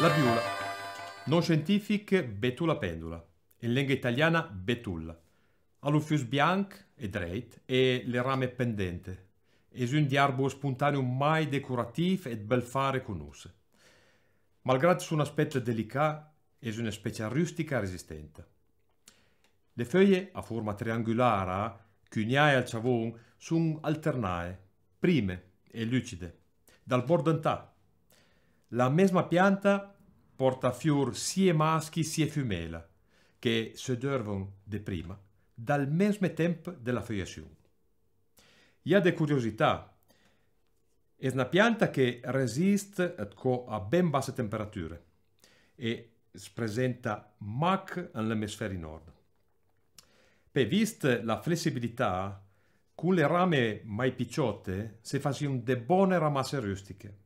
La biula. Non scientific Betula pendula. In lingua italiana betulla. Aluffius bianc e dreit e le rame pendente. Es un diarbo spontaneo mai decorativo decorativ et belfare conusse. Malgrado su una aspetto delicato, es una specie rustica resistente. Le foglie a forma triangulara, cuniae al ciavon, sono alternate, prime e lucide, dal bordo bordentà, la mesma pianta porta fior sia maschi sia femmela, che si dervon de prima, dal mesmo tempo della feiazione. Hi ha de curiosità. È una pianta che resiste a ben basse temperature e si presenta mac nell'emisfero nord. Per vista la flessibilità, con le rame mai picciotte si facevano de buone ramasse rustiche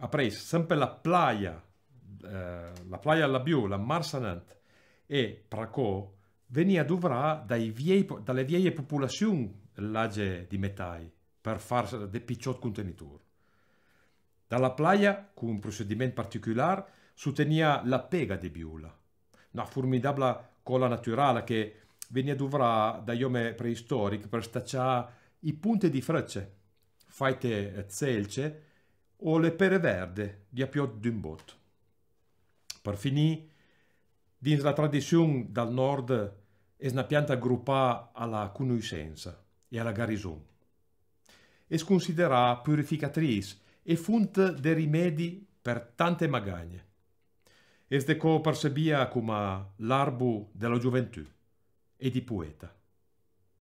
ha sempre la Playa, eh, la Playa Labiu, la Marsanant e Pracò, venia dovrà vie, dalle vieie popolazioni l'age di metai per fare de picciot contenitur. Dalla playa, con un procedimento particolare, sutenia la pega di biula, una formidabile cola naturale che venia dovrà da iome preistoriche per stacciare i punti di frecce, faite zelce, eh, o Le pere verde di Apiot Dumbot. Per finire, dins la tradizione dal nord è una pianta gruppata alla conoscenza e alla guarigione. È considerata purificatrice e fonte di rimedi per tante magagne. È decò percepita come l'arbo della gioventù e di poeta.